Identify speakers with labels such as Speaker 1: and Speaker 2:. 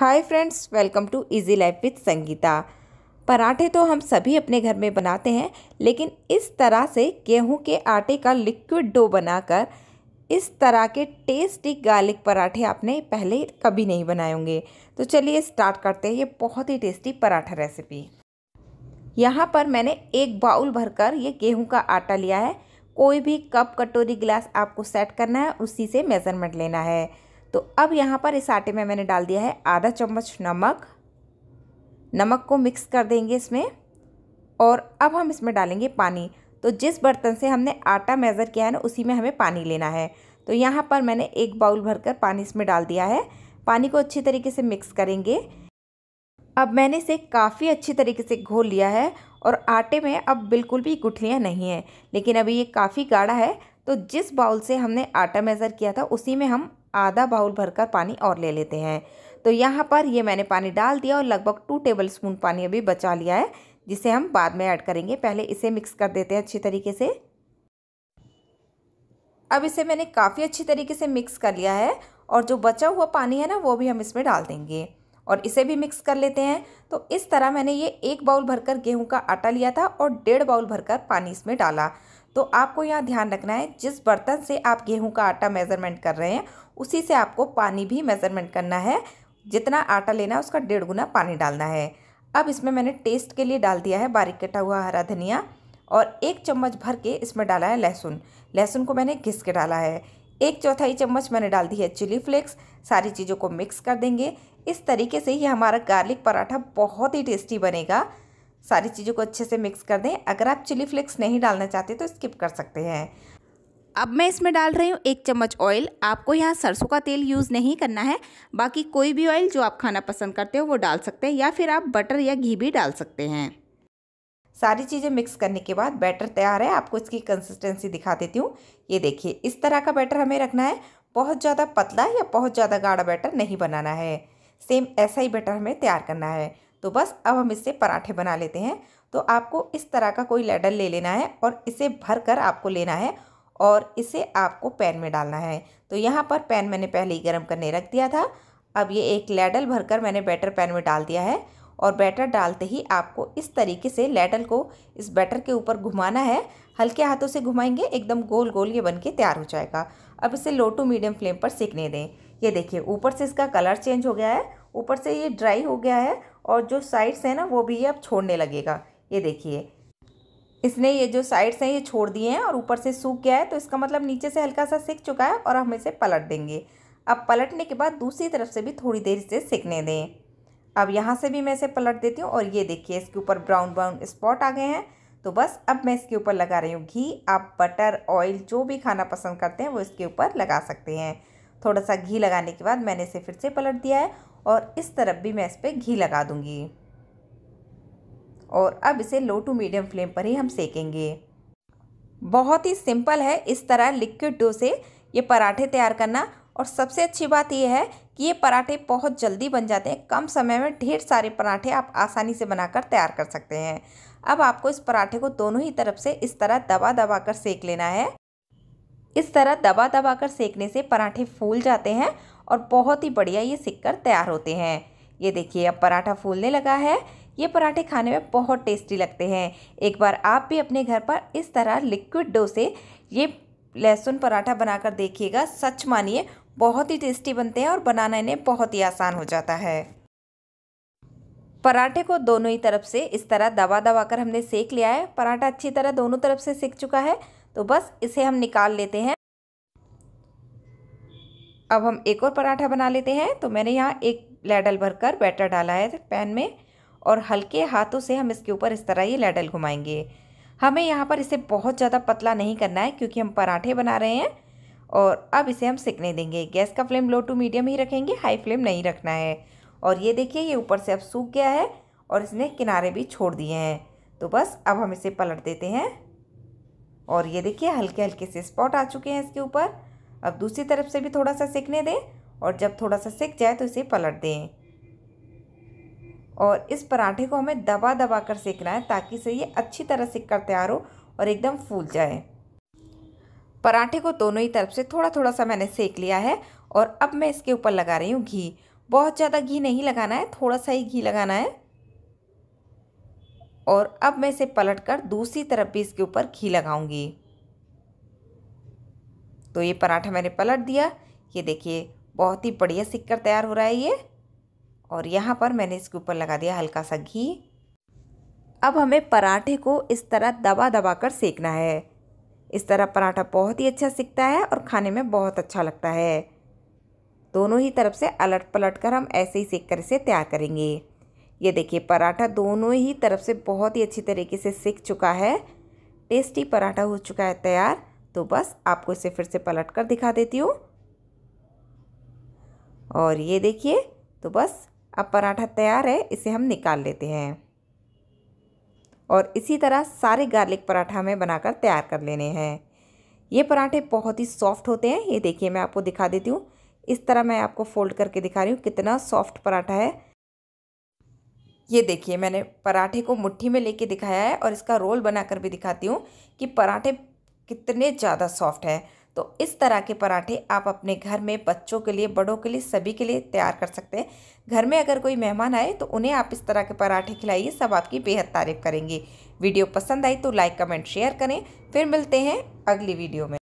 Speaker 1: hi friends welcome to easy life with Sangeeta पराठे तो हम सभी अपने घर में बनाते हैं लेकिन इस तरह से गेहूं के आटे का लिक्विड डो बनाकर इस तरह के टेस्टी गार्लिक पराठे आपने पहले कभी नहीं बनाए होंगे तो चलिए स्टार्ट करते हैं ये बहुत ही टेस्टी पराठा रेसिपी यहाँ पर मैंने एक बाउल भरकर ये गेहूँ का आटा लिया है कोई भी कप कटोरी गिलास आपको सेट करना है उसी से मेज़रमेंट लेना है तो अब यहाँ पर इस आटे में मैंने डाल दिया है आधा चम्मच नमक नमक को मिक्स कर देंगे इसमें और अब हम इसमें डालेंगे पानी तो जिस बर्तन से हमने आटा मेज़र किया है ना उसी में हमें पानी लेना है तो यहाँ पर मैंने एक बाउल भरकर पानी इसमें डाल दिया है पानी को अच्छी तरीके से मिक्स करेंगे अब मैंने इसे काफ़ी अच्छी तरीके से घोल लिया है और आटे में अब बिल्कुल भी गुठलियाँ नहीं हैं लेकिन अभी ये काफ़ी गाढ़ा है तो जिस बाउल से हमने आटा मेज़र किया था उसी में हम आधा बाउल भरकर पानी और ले लेते हैं तो यहाँ पर ये मैंने पानी डाल दिया और लगभग टू टेबल स्पून पानी अभी बचा लिया है जिसे हम बाद में ऐड करेंगे पहले इसे मिक्स कर देते हैं अच्छी तरीके से अब इसे मैंने काफ़ी अच्छी तरीके से मिक्स कर लिया है और जो बचा हुआ पानी है ना वो भी हम इसमें डाल देंगे और इसे भी मिक्स कर लेते हैं तो इस तरह मैंने ये एक बाउल भरकर गेहूं का आटा लिया था और डेढ़ बाउल भरकर पानी इसमें डाला तो आपको यहाँ ध्यान रखना है जिस बर्तन से आप गेहूँ का आटा मेज़रमेंट कर रहे हैं उसी से आपको पानी भी मेज़रमेंट करना है जितना आटा लेना है उसका डेढ़ गुना पानी डालना है अब इसमें मैंने टेस्ट के लिए डाल दिया है बारीक कटा हुआ हरा धनिया और एक चम्मच भर के इसमें डाला है लहसुन लहसुन को मैंने घिस के डाला है एक चौथाई चम्मच मैंने डाल दी है चिली फ्लेक्स सारी चीज़ों को मिक्स कर देंगे इस तरीके से ही हमारा गार्लिक पराठा बहुत ही टेस्टी बनेगा सारी चीज़ों को अच्छे से मिक्स कर दें अगर आप चिली फ्लेक्स नहीं डालना चाहते तो स्किप कर सकते हैं अब मैं इसमें डाल रही हूँ एक चम्मच ऑयल आपको यहाँ सरसों का तेल यूज़ नहीं करना है बाकी कोई भी ऑयल जो आप खाना पसंद करते हो वो डाल सकते हैं या फिर आप बटर या घी भी डाल सकते हैं सारी चीज़ें मिक्स करने के बाद बैटर तैयार है आपको इसकी कंसिस्टेंसी दिखा देती हूँ ये देखिए इस तरह का बैटर हमें रखना है बहुत ज़्यादा पतला या बहुत ज़्यादा गाढ़ा बैटर नहीं बनाना है सेम ऐसा ही बैटर हमें तैयार करना है तो बस अब हम इससे पराठे बना लेते हैं तो आपको इस तरह का कोई लेडल ले लेना है और इसे भर कर आपको लेना है और इसे आपको पैन में डालना है तो यहाँ पर पैन मैंने पहले ही गर्म करने रख दिया था अब ये एक लेडल भरकर मैंने बैटर पैन में डाल दिया है और बैटर डालते ही आपको इस तरीके से लेडल को इस बैटर के ऊपर घुमाना है हल्के हाथों से घुमाएंगे एकदम गोल गोल ये बन के तैयार हो जाएगा अब इसे लो टू मीडियम फ्लेम पर सेकने दें ये देखिए ऊपर से इसका कलर चेंज हो गया है ऊपर से ये ड्राई हो गया है और जो साइड्स हैं ना वो भी ये अब छोड़ने लगेगा ये देखिए इसने ये जो साइड्स हैं ये छोड़ दिए हैं और ऊपर से सूख गया है तो इसका मतलब नीचे से हल्का सा सिक चुका है और हम इसे पलट देंगे अब पलटने के बाद दूसरी तरफ से भी थोड़ी देर इसे सिकने दें अब यहाँ से भी मैं इसे पलट देती हूँ और ये देखिए इसके ऊपर ब्राउन ब्राउन स्पॉट आ गए हैं तो बस अब मैं इसके ऊपर लगा रही हूँ घी आप बटर ऑयल जो भी खाना पसंद करते हैं वो इसके ऊपर लगा सकते हैं थोड़ा सा घी लगाने के बाद मैंने इसे फिर से पलट दिया है और इस तरफ भी मैं इस पर घी लगा दूंगी और अब इसे लो टू मीडियम फ्लेम पर ही हम सेकेंगे बहुत ही सिंपल है इस तरह लिक्विड डो से ये पराठे तैयार करना और सबसे अच्छी बात यह है कि ये पराठे बहुत जल्दी बन जाते हैं कम समय में ढेर सारे पराठे आप आसानी से बनाकर तैयार कर सकते हैं अब आपको इस पराठे को दोनों ही तरफ से इस तरह दबा दबा कर सेक लेना है इस तरह दबा दबा कर सेकने से पराठे फूल जाते हैं और बहुत ही बढ़िया ये सिक कर तैयार होते हैं ये देखिए अब पराठा फूलने लगा है ये पराठे खाने में बहुत टेस्टी लगते हैं एक बार आप भी अपने घर पर इस तरह लिक्विड डो से ये लहसुन पराठा बनाकर देखिएगा सच मानिए बहुत ही टेस्टी बनते हैं और बनाना इन्हें बहुत ही आसान हो जाता है पराठे को दोनों ही तरफ से इस तरह दबा दबा कर हमने सेक लिया है पराठा अच्छी तरह दोनों तरफ से सेक चुका है तो बस इसे हम निकाल लेते हैं अब हम एक और पराठा बना लेते हैं तो मैंने यहाँ एक लैडल भरकर बैटर डाला है पैन में और हल्के हाथों से हम इसके ऊपर इस तरह ये लैडल घुमाएंगे हमें यहाँ पर इसे बहुत ज़्यादा पतला नहीं करना है क्योंकि हम पराठे बना रहे हैं और अब इसे हम सिकने देंगे गैस का फ्लेम लो टू मीडियम ही रखेंगे हाई फ्लेम नहीं रखना है और ये देखिए ये ऊपर से अब सूख गया है और इसने किनारे भी छोड़ दिए हैं तो बस अब हम इसे पलट देते हैं और ये देखिए हल्के हल्के से स्पॉट आ चुके हैं इसके ऊपर अब दूसरी तरफ से भी थोड़ा सा सेकने दें और जब थोड़ा सा सेक जाए तो इसे पलट दें और इस पराठे को हमें दबा दबा कर सेकना है ताकि से ये अच्छी तरह सेक कर तैयार हो और एकदम फूल जाए पराठे को दोनों ही तरफ से थोड़ा थोड़ा सा मैंने सेक लिया है और अब मैं इसके ऊपर लगा रही हूँ घी बहुत ज़्यादा घी नहीं लगाना है थोड़ा सा ही घी लगाना है और अब मैं इसे पलट कर दूसरी तरफ भी इसके ऊपर घी लगाऊंगी तो ये पराठा मैंने पलट दिया ये देखिए बहुत ही बढ़िया सिक्कर तैयार हो रहा है ये और यहाँ पर मैंने इसके ऊपर लगा दिया हल्का सा घी अब हमें पराठे को इस तरह दबा दबा कर सेकना है इस तरह पराठा बहुत ही अच्छा सिकता है और खाने में बहुत अच्छा लगता है दोनों ही तरफ से अलट पलट कर हम ऐसे ही सेक कर इसे तैयार करेंगे ये देखिए पराठा दोनों ही तरफ से बहुत ही अच्छी तरीके से सीख चुका है टेस्टी पराठा हो चुका है तैयार तो बस आपको इसे फिर से पलट कर दिखा देती हूँ और ये देखिए तो बस अब पराठा तैयार है इसे हम निकाल लेते हैं और इसी तरह सारे गार्लिक पराठा हमें बनाकर तैयार कर लेने हैं ये पराठे बहुत ही सॉफ्ट होते हैं ये देखिए मैं आपको दिखा देती हूँ इस तरह मैं आपको फोल्ड करके दिखा रही हूँ कितना सॉफ्ट पराठा है ये देखिए मैंने पराठे को मुट्ठी में लेके दिखाया है और इसका रोल बनाकर भी दिखाती हूँ कि पराठे कितने ज़्यादा सॉफ्ट है तो इस तरह के पराठे आप अपने घर में बच्चों के लिए बड़ों के लिए सभी के लिए तैयार कर सकते हैं घर में अगर कोई मेहमान आए तो उन्हें आप इस तरह के पराठे खिलाइए सब आपकी बेहद तारीफ करेंगे वीडियो पसंद आई तो लाइक कमेंट शेयर करें फिर मिलते हैं अगली वीडियो में